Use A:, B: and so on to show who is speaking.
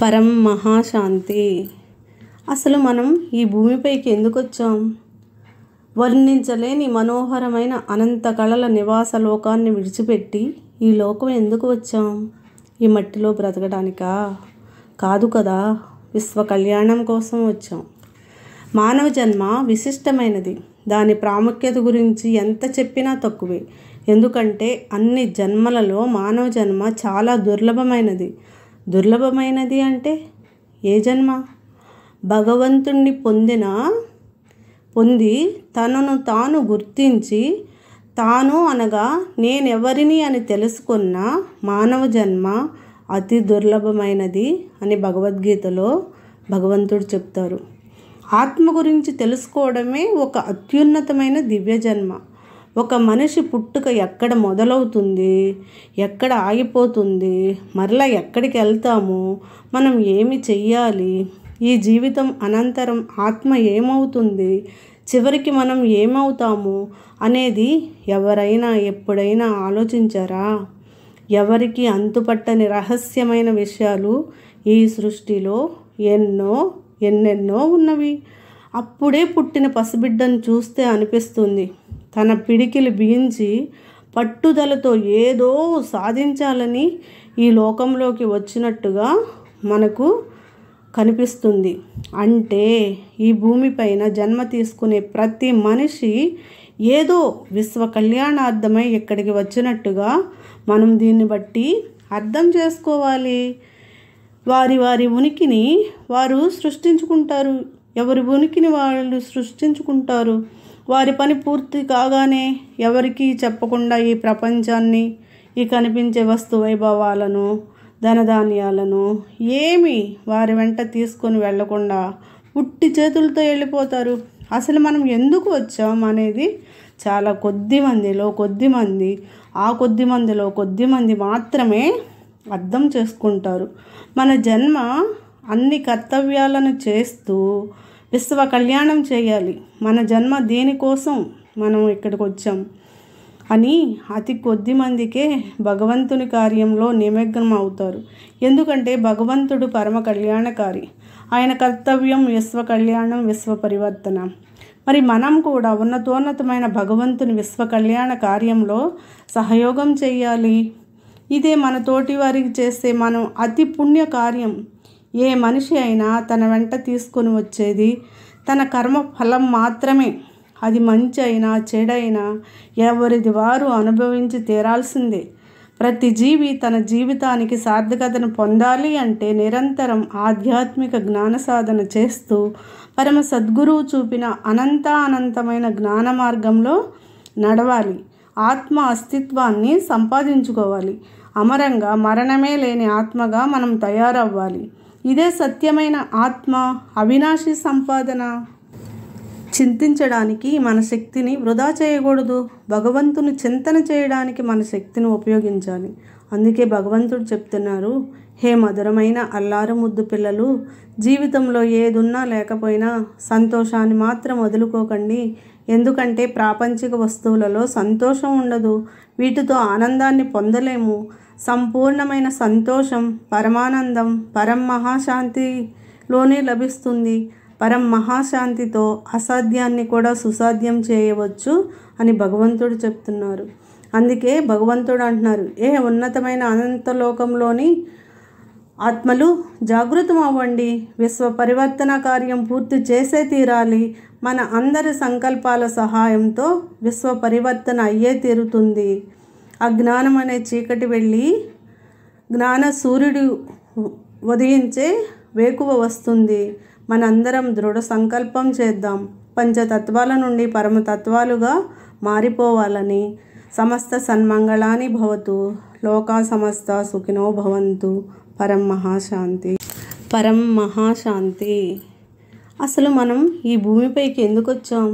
A: పరం మహాశాంతి అసలు మనం ఈ భూమిపైకి ఎందుకు వచ్చాం వర్ణించలేని మనోహరమైన అనంత కళల నివాస లోకాన్ని విడిచిపెట్టి ఈ లోకం ఎందుకు వచ్చాం ఈ మట్టిలో బ్రతకడానికా కాదు కదా విశ్వ కళ్యాణం కోసం వచ్చాం మానవ జన్మ విశిష్టమైనది దాని ప్రాముఖ్యత గురించి ఎంత చెప్పినా తక్కువే ఎందుకంటే అన్ని జన్మలలో మానవ జన్మ చాలా దుర్లభమైనది దుర్లభమైనది అంటే ఏ జన్మ భగవంతుణ్ణి పొందిన పొంది తనను తాను గుర్తించి తాను అనగా నేనెవరిని అని తెలుసుకున్న మానవ జన్మ అతి దుర్లభమైనది అని భగవద్గీతలో భగవంతుడు చెప్తారు ఆత్మ గురించి తెలుసుకోవడమే ఒక అత్యున్నతమైన దివ్య జన్మ ఒక మనిషి పుట్టుక ఎక్కడ మొదలవుతుంది ఎక్కడ ఆగిపోతుంది మరలా ఎక్కడికి వెళ్తాము మనం ఏమి చెయ్యాలి ఈ జీవితం అనంతరం ఆత్మ ఏమవుతుంది చివరికి మనం ఏమవుతాము అనేది ఎవరైనా ఎప్పుడైనా ఆలోచించారా ఎవరికి అంతుపట్టని రహస్యమైన విషయాలు ఈ సృష్టిలో ఎన్నో ఎన్నెన్నో ఉన్నవి అప్పుడే పుట్టిన పసిబిడ్డను చూస్తే అనిపిస్తుంది తన పిడికిలు బిగించి పట్టుదలతో ఏదో సాధించాలని ఈ లోకంలోకి వచ్చినట్టుగా మనకు కనిపిస్తుంది అంటే ఈ భూమిపైన జన్మ తీసుకునే ప్రతి మనిషి ఏదో విశ్వ కళ్యాణార్థమై ఇక్కడికి వచ్చినట్టుగా మనం దీన్ని బట్టి అర్థం చేసుకోవాలి వారి వారి ఉనికిని వారు సృష్టించుకుంటారు ఎవరి ఉనికిని వాళ్ళు సృష్టించుకుంటారు వారి పని పూర్తి కాగానే ఎవరికీ చెప్పకుండా ఈ ప్రపంచాన్ని ఈ కనిపించే వస్తు వైభవాలను ధనధాన్యాలను ఏమి వారి వెంట తీసుకొని వెళ్లకుండా ఉట్టి చేతులతో వెళ్ళిపోతారు అసలు మనం ఎందుకు వచ్చాం అనేది చాలా కొద్ది మందిలో కొద్ది మంది ఆ కొద్ది మందిలో కొద్ది మంది మాత్రమే అర్థం చేసుకుంటారు మన జన్మ అన్ని కర్తవ్యాలను చేస్తూ విశ్వ కళ్యాణం చేయాలి మన జన్మ దేనికోసం మనం ఇక్కడికి వచ్చాం అని అతి కొద్ది మందికే భగవంతుని కార్యంలో నిమగ్నం అవుతారు ఎందుకంటే భగవంతుడు పరమ కళ్యాణకారి ఆయన కర్తవ్యం విశ్వ కళ్యాణం విశ్వ పరివర్తన మరి మనం కూడా ఉన్నతోన్నతమైన భగవంతుని విశ్వ కళ్యాణ కార్యంలో సహయోగం చేయాలి ఇదే మన తోటి వారికి చేస్తే మనం అతి పుణ్య కార్యం ఏ మనిషి అయినా తన వెంట తీసుకొని వచ్చేది తన కర్మ ఫలం మాత్రమే అది మంచి అయినా చెడైనా ఎవరిది వారు అనుభవించి తీరాల్సిందే ప్రతి జీవి తన జీవితానికి సార్థకతను పొందాలి అంటే నిరంతరం ఆధ్యాత్మిక జ్ఞాన సాధన చేస్తూ పరమ సద్గురువు చూపిన అనంత అనంతమైన జ్ఞాన మార్గంలో నడవాలి ఆత్మ అస్తిత్వాన్ని సంపాదించుకోవాలి అమరంగా మరణమే లేని ఆత్మగా మనం తయారవ్వాలి ఇదే సత్యమైన ఆత్మ అవినాశి సంపాదన చింతించడానికి మన శక్తిని వృధా చేయకూడదు భగవంతుని చింతన చేయడానికి మన శక్తిని ఉపయోగించాలి అందుకే భగవంతుడు చెప్తున్నారు హే మధురమైన అల్లారు ముద్దు పిల్లలు జీవితంలో ఏదున్నా లేకపోయినా సంతోషాన్ని మాత్రం వదులుకోకండి ఎందుకంటే ప్రాపంచిక వస్తువులలో సంతోషం ఉండదు వీటితో ఆనందాన్ని పొందలేము సంపూర్ణమైన సంతోషం పరమానందం పరం మహాశాంతిలోనే లభిస్తుంది పరం మహాశాంతితో అసాధ్యాన్ని కూడా సుసాధ్యం చేయవచ్చు అని భగవంతుడు చెప్తున్నారు అందుకే భగవంతుడు అంటున్నారు ఏ ఉన్నతమైన అనంతలోకంలోని ఆత్మలు జాగృతం అవ్వండి విశ్వ పరివర్తన కార్యం పూర్తి చేసే తీరాలి మన అందరి సంకల్పాల సహాయంతో విశ్వ పరివర్తన అయ్యే తీరుతుంది అజ్ఞానం అనే చీకటి వెళ్ళి జ్ఞాన సూర్యుడు ఉదయించే వేకువ వస్తుంది మనందరం దృఢ సంకల్పం చేద్దాం పంచతత్వాల నుండి పరమతత్వాలుగా మారిపోవాలని సమస్త సన్మంగళాని భవతు లోకా సమస్త సుఖినో భవంతు పరం మహాశాంతి పరం మహాశాంతి అసలు మనం ఈ భూమిపైకి ఎందుకు వచ్చాం